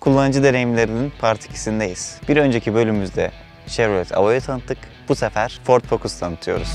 Kullanıcı deneyimlerinin part 2'sindeyiz. Bir önceki bölümümüzde Chevrolet Ava'yı tanıttık. Bu sefer Ford Focus tanıtıyoruz.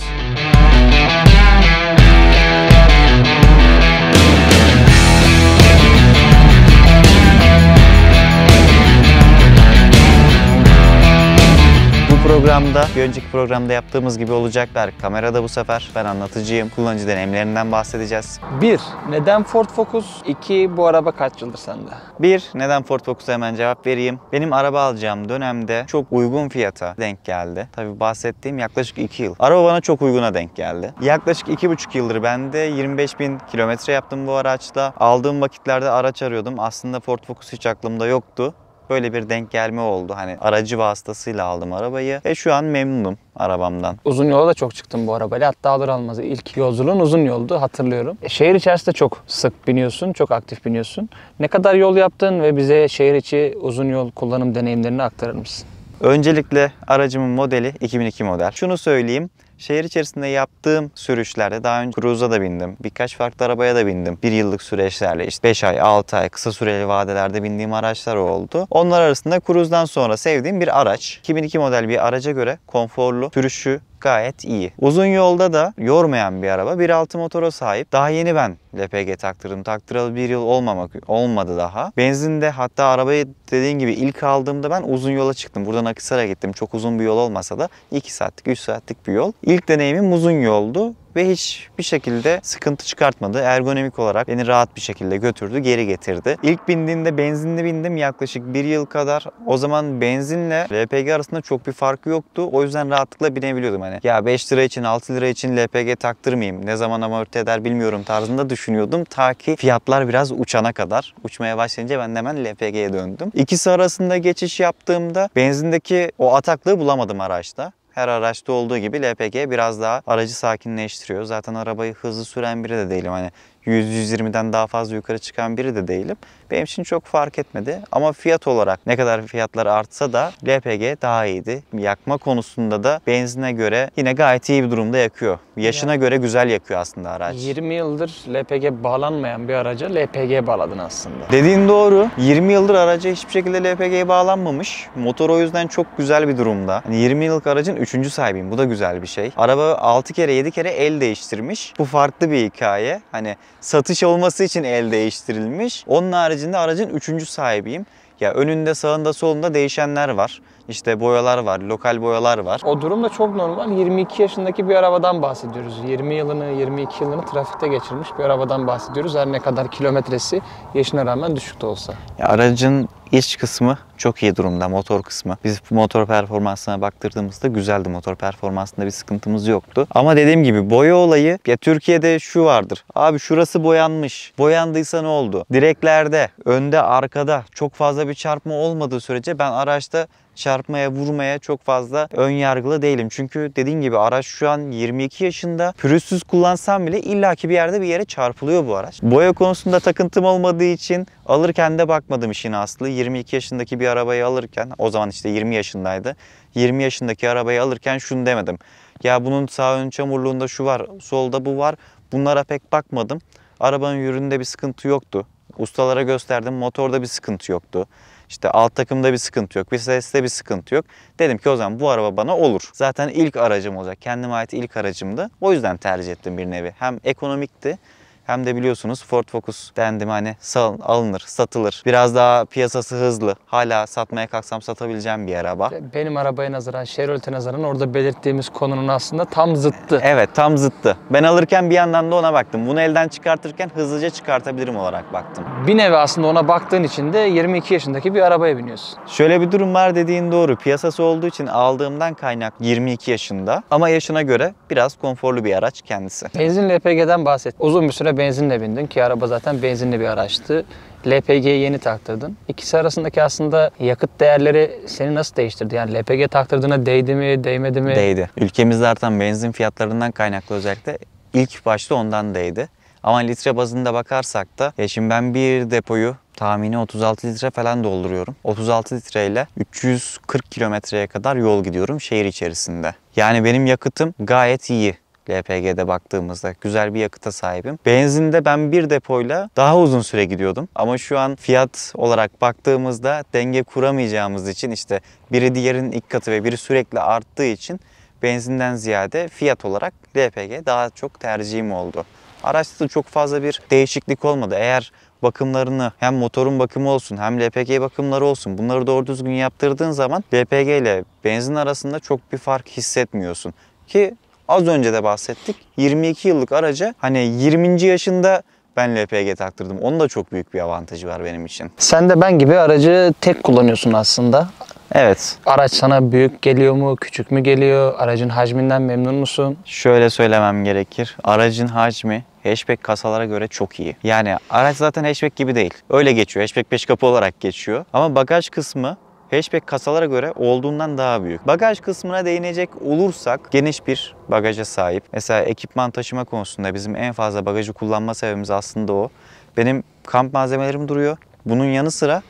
programda, bir önceki programda yaptığımız gibi olacaklar. Berk kamerada bu sefer. Ben anlatıcıyım. Kullanıcı deneyimlerinden bahsedeceğiz. 1. Neden Ford Focus? 2. Bu araba kaç yıldır sende? 1. Neden Ford Focus'a hemen cevap vereyim. Benim araba alacağım dönemde çok uygun fiyata denk geldi. Tabi bahsettiğim yaklaşık 2 yıl. Araba bana çok uyguna denk geldi. Yaklaşık 2,5 yıldır bende 25 bin kilometre yaptım bu araçla. Aldığım vakitlerde araç arıyordum. Aslında Ford Focus hiç aklımda yoktu böyle bir denk gelme oldu. Hani aracı vasıtasıyla aldım arabayı ve şu an memnunum arabamdan. Uzun yola da çok çıktım bu arabayla. Hatta alır almaz ilk yolculuğun uzun yoldu hatırlıyorum. E, şehir içerisinde çok sık biniyorsun, çok aktif biniyorsun. Ne kadar yol yaptın ve bize şehir içi uzun yol kullanım deneyimlerini aktarır mısın? Öncelikle aracımın modeli 2002 model. Şunu söyleyeyim, Şehir içerisinde yaptığım sürüşlerde daha önce cruise'a da bindim. Birkaç farklı arabaya da bindim. Bir yıllık süreçlerle işte 5 ay, 6 ay kısa süreli vadelerde bindiğim araçlar oldu. Onlar arasında cruise'dan sonra sevdiğim bir araç. 2002 model bir araca göre konforlu, sürüşü gayet iyi. Uzun yolda da yormayan bir araba. 1.6 motora sahip. Daha yeni ben LPG taktırdım. Taktıralı bir yıl olmamak olmadı daha. Benzinde hatta arabayı Dediğin gibi ilk aldığımda ben uzun yola çıktım. Buradan Akhisar'a gittim. Çok uzun bir yol olmasa da 2 saatlik, 3 saatlik bir yol. İlk deneyimim uzun yoldu ve hiç bir şekilde sıkıntı çıkartmadı. Ergonomik olarak beni rahat bir şekilde götürdü, geri getirdi. İlk bindiğinde benzinli bindim yaklaşık bir yıl kadar. O zaman benzinle LPG arasında çok bir farkı yoktu. O yüzden rahatlıkla binebiliyordum. Hani ya 5 lira için 6 lira için LPG taktırmayayım. Ne zaman amorti eder bilmiyorum tarzında düşünüyordum. Ta ki fiyatlar biraz uçana kadar. Uçmaya başlayınca ben hemen LPG'ye döndüm. İkisi arasında geçiş yaptığımda benzindeki o ataklığı bulamadım araçta. Her araçta olduğu gibi LPG biraz daha aracı sakinleştiriyor. Zaten arabayı hızlı süren biri de değilim. Hani 100-120'den daha fazla yukarı çıkan biri de değilim. Benim için çok fark etmedi. Ama fiyat olarak ne kadar fiyatlar artsa da LPG daha iyiydi. Yakma konusunda da benzine göre yine gayet iyi bir durumda yakıyor. Yaşına yani. göre güzel yakıyor aslında araç. 20 yıldır LPG bağlanmayan bir araca LPG bağladın aslında. Dediğin doğru. 20 yıldır araca hiçbir şekilde LPG bağlanmamış. Motor o yüzden çok güzel bir durumda. Yani 20 yıllık aracın 3. sahibiyim. Bu da güzel bir şey. Araba 6 kere 7 kere el değiştirmiş. Bu farklı bir hikaye. Hani satış olması için el değiştirilmiş. Onun haricinde aracın üçüncü sahibiyim. Ya önünde sağında solunda değişenler var işte boyalar var, lokal boyalar var. O durum da çok normal. 22 yaşındaki bir arabadan bahsediyoruz. 20 yılını, 22 yılını trafikte geçirmiş bir arabadan bahsediyoruz. Her ne kadar kilometresi yaşına rağmen düşük de olsa. Ya aracın iç kısmı çok iyi durumda motor kısmı. Biz motor performansına baktırdığımızda güzeldi motor performansında bir sıkıntımız yoktu. Ama dediğim gibi boya olayı ya Türkiye'de şu vardır. Abi şurası boyanmış. Boyandıysa ne oldu? Direklerde, önde, arkada çok fazla bir çarpma olmadığı sürece ben araçta çarpmaya, vurmaya çok fazla ön yargılı değilim. Çünkü dediğim gibi araç şu an 22 yaşında. Pürüzsüz kullansam bile illaki bir yerde bir yere çarpılıyor bu araç. Boya konusunda takıntım olmadığı için alırken de bakmadım işin aslı. 22 yaşındaki bir arabayı alırken, o zaman işte 20 yaşındaydı. 20 yaşındaki arabayı alırken şunu demedim. Ya bunun sağ ön çamurluğunda şu var, solda bu var. Bunlara pek bakmadım. Arabanın yüründe bir sıkıntı yoktu. Ustalara gösterdim, motorda bir sıkıntı yoktu. İşte alt takımda bir sıkıntı yok. Viteste bir sıkıntı yok. Dedim ki o zaman bu araba bana olur. Zaten ilk aracım olacak. Kendime ait ilk aracımdı. O yüzden tercih ettim bir nevi. Hem ekonomikti hem de biliyorsunuz Ford Focus dendi hani sal, alınır, satılır. Biraz daha piyasası hızlı. Hala satmaya kalksam satabileceğim bir araba. Benim arabaya nazaran, Chevrolet'e nazaran orada belirttiğimiz konunun aslında tam zıttı. Evet tam zıttı. Ben alırken bir yandan da ona baktım. Bunu elden çıkartırken hızlıca çıkartabilirim olarak baktım. Bir nevi aslında ona baktığın için de 22 yaşındaki bir arabaya biniyorsun. Şöyle bir durum var dediğin doğru. Piyasası olduğu için aldığımdan kaynak 22 yaşında. Ama yaşına göre biraz konforlu bir araç kendisi. Benzin LPG'den bahset. Uzun bir süre benzinle bindin ki araba zaten benzinli bir araçtı. LPG'yi yeni taktırdın. İkisi arasındaki aslında yakıt değerleri seni nasıl değiştirdi? Yani LPG taktırdığına değdi mi, değmedi mi? Değdi. Ülkemizde artan benzin fiyatlarından kaynaklı özellikle ilk başta ondan değdi. Ama litre bazında bakarsak da ya e, şimdi ben bir depoyu tahmini 36 litre falan dolduruyorum. 36 litre ile 340 kilometreye kadar yol gidiyorum şehir içerisinde. Yani benim yakıtım gayet iyi. LPG'de baktığımızda güzel bir yakıta sahibim. Benzinde ben bir depoyla daha uzun süre gidiyordum. Ama şu an fiyat olarak baktığımızda denge kuramayacağımız için işte biri diğerinin ilk katı ve biri sürekli arttığı için benzinden ziyade fiyat olarak LPG daha çok tercihim oldu. Araçta da çok fazla bir değişiklik olmadı. Eğer bakımlarını hem motorun bakımı olsun hem LPG bakımları olsun bunları doğru düzgün yaptırdığın zaman LPG ile benzin arasında çok bir fark hissetmiyorsun. Ki Az önce de bahsettik. 22 yıllık araca hani 20. yaşında ben LPG taktırdım. Onun da çok büyük bir avantajı var benim için. Sen de ben gibi aracı tek kullanıyorsun aslında. Evet. Araç sana büyük geliyor mu, küçük mü geliyor? Aracın hacminden memnun musun? Şöyle söylemem gerekir. Aracın hacmi hatchback kasalara göre çok iyi. Yani araç zaten hatchback gibi değil. Öyle geçiyor. Hatchback 5 kapı olarak geçiyor. Ama bagaj kısmı hatchback kasalara göre olduğundan daha büyük. Bagaj kısmına değinecek olursak geniş bir bagaja sahip. Mesela ekipman taşıma konusunda bizim en fazla bagajı kullanma sebebimiz aslında o. Benim kamp malzemelerim duruyor. Bunun yanı sıra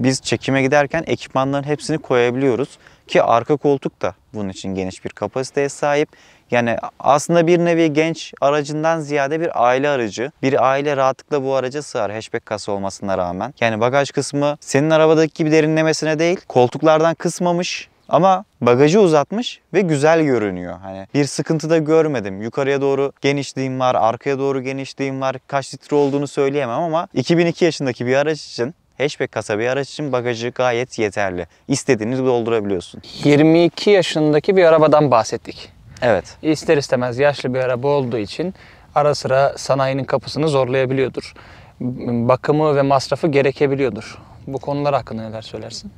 biz çekime giderken ekipmanların hepsini koyabiliyoruz. Ki arka koltuk da bunun için geniş bir kapasiteye sahip. Yani aslında bir nevi genç aracından ziyade bir aile aracı. Bir aile rahatlıkla bu araca sığar hatchback kasa olmasına rağmen. Yani bagaj kısmı senin arabadaki gibi derinlemesine değil. Koltuklardan kısmamış. Ama bagajı uzatmış ve güzel görünüyor. Hani bir sıkıntı da görmedim. Yukarıya doğru genişliğim var, arkaya doğru genişliğim var. Kaç litre olduğunu söyleyemem ama 2002 yaşındaki bir araç için hatchback kasa araç için bagajı gayet yeterli. İstediğiniz doldurabiliyorsun. 22 yaşındaki bir arabadan bahsettik. Evet. İster istemez yaşlı bir araba olduğu için ara sıra sanayinin kapısını zorlayabiliyordur. Bakımı ve masrafı gerekebiliyordur. Bu konular hakkında neler söylersin?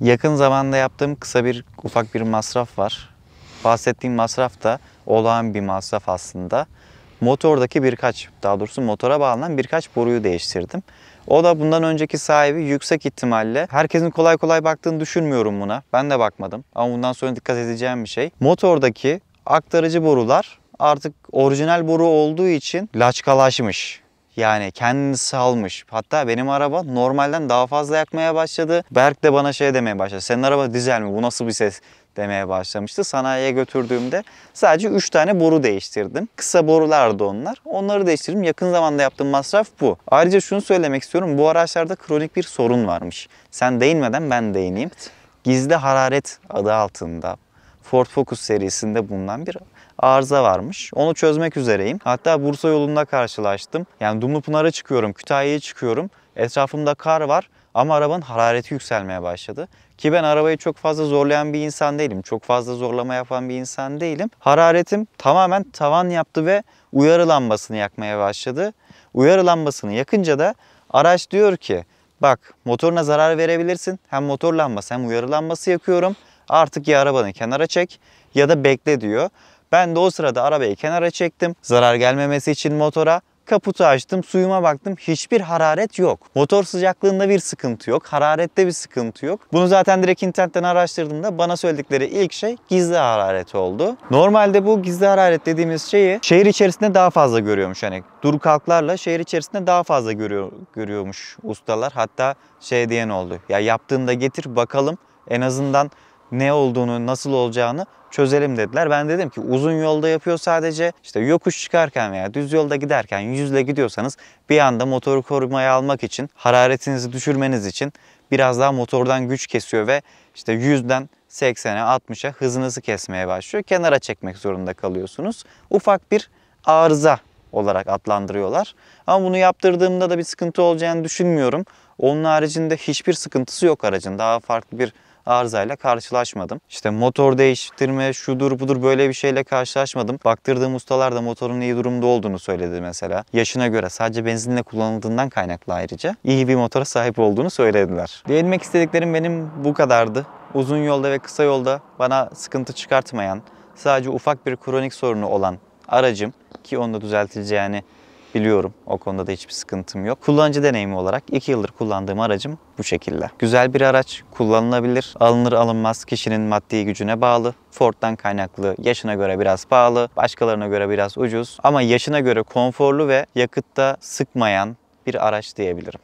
Yakın zamanda yaptığım kısa bir ufak bir masraf var. Bahsettiğim masraf da olağan bir masraf aslında. Motordaki birkaç, daha doğrusu motora bağlanan birkaç boruyu değiştirdim. O da bundan önceki sahibi yüksek ihtimalle. Herkesin kolay kolay baktığını düşünmüyorum buna. Ben de bakmadım. Ama bundan sonra dikkat edeceğim bir şey. Motordaki aktarıcı borular artık orijinal boru olduğu için laçkalaşmış. Yani kendini salmış. Hatta benim araba normalden daha fazla yakmaya başladı. Berk de bana şey demeye başladı. Senin araba dizel mi? Bu nasıl bir ses? demeye başlamıştı. Sanayiye götürdüğümde sadece 3 tane boru değiştirdim. Kısa borulardı onlar. Onları değiştirdim. Yakın zamanda yaptığım masraf bu. Ayrıca şunu söylemek istiyorum. Bu araçlarda kronik bir sorun varmış. Sen değinmeden ben değineyim. Gizli hararet adı altında Ford Focus serisinde bulunan bir arıza varmış. Onu çözmek üzereyim. Hatta Bursa yolunda karşılaştım. Yani Dumlu Dumlupınar'a çıkıyorum, Kütahya'ya çıkıyorum. Etrafımda kar var ama arabanın harareti yükselmeye başladı. Ki ben arabayı çok fazla zorlayan bir insan değilim. Çok fazla zorlama yapan bir insan değilim. Hararetim tamamen tavan yaptı ve uyarı lambasını yakmaya başladı. Uyarı lambasını yakınca da araç diyor ki bak motoruna zarar verebilirsin. Hem motor lambası hem uyarı lambası yakıyorum. Artık ya arabanı kenara çek ya da bekle diyor. Ben de o sırada arabayı kenara çektim. Zarar gelmemesi için motora Kaputu açtım, suyuma baktım. Hiçbir hararet yok. Motor sıcaklığında bir sıkıntı yok. Hararette bir sıkıntı yok. Bunu zaten direkt internetten araştırdığımda bana söyledikleri ilk şey gizli hararet oldu. Normalde bu gizli hararet dediğimiz şeyi şehir içerisinde daha fazla görüyormuş. Hani dur kalklarla şehir içerisinde daha fazla görüyor, görüyormuş ustalar. Hatta şey diyen oldu. Ya yaptığında getir bakalım en azından ne olduğunu, nasıl olacağını çözelim dediler. Ben dedim ki uzun yolda yapıyor sadece. İşte yokuş çıkarken veya düz yolda giderken yüzle gidiyorsanız bir anda motoru korumaya almak için, hararetinizi düşürmeniz için biraz daha motordan güç kesiyor ve işte yüzden 80'e 60'a hızınızı kesmeye başlıyor. Kenara çekmek zorunda kalıyorsunuz. Ufak bir arıza olarak adlandırıyorlar. Ama bunu yaptırdığımda da bir sıkıntı olacağını düşünmüyorum. Onun haricinde hiçbir sıkıntısı yok aracın. Daha farklı bir arızayla karşılaşmadım. İşte motor değiştirme şudur budur böyle bir şeyle karşılaşmadım. Baktırdığım ustalar da motorun iyi durumda olduğunu söyledi mesela. Yaşına göre sadece benzinle kullanıldığından kaynaklı ayrıca iyi bir motora sahip olduğunu söylediler. Değinmek istediklerim benim bu kadardı. Uzun yolda ve kısa yolda bana sıkıntı çıkartmayan, sadece ufak bir kronik sorunu olan aracım ki onu da düzeltileceğini yani biliyorum. O konuda da hiçbir sıkıntım yok. Kullanıcı deneyimi olarak 2 yıldır kullandığım aracım bu şekilde. Güzel bir araç, kullanılabilir, alınır alınmaz kişinin maddi gücüne bağlı. Ford'dan kaynaklı yaşına göre biraz pahalı, başkalarına göre biraz ucuz ama yaşına göre konforlu ve yakıtta sıkmayan bir araç diyebilirim.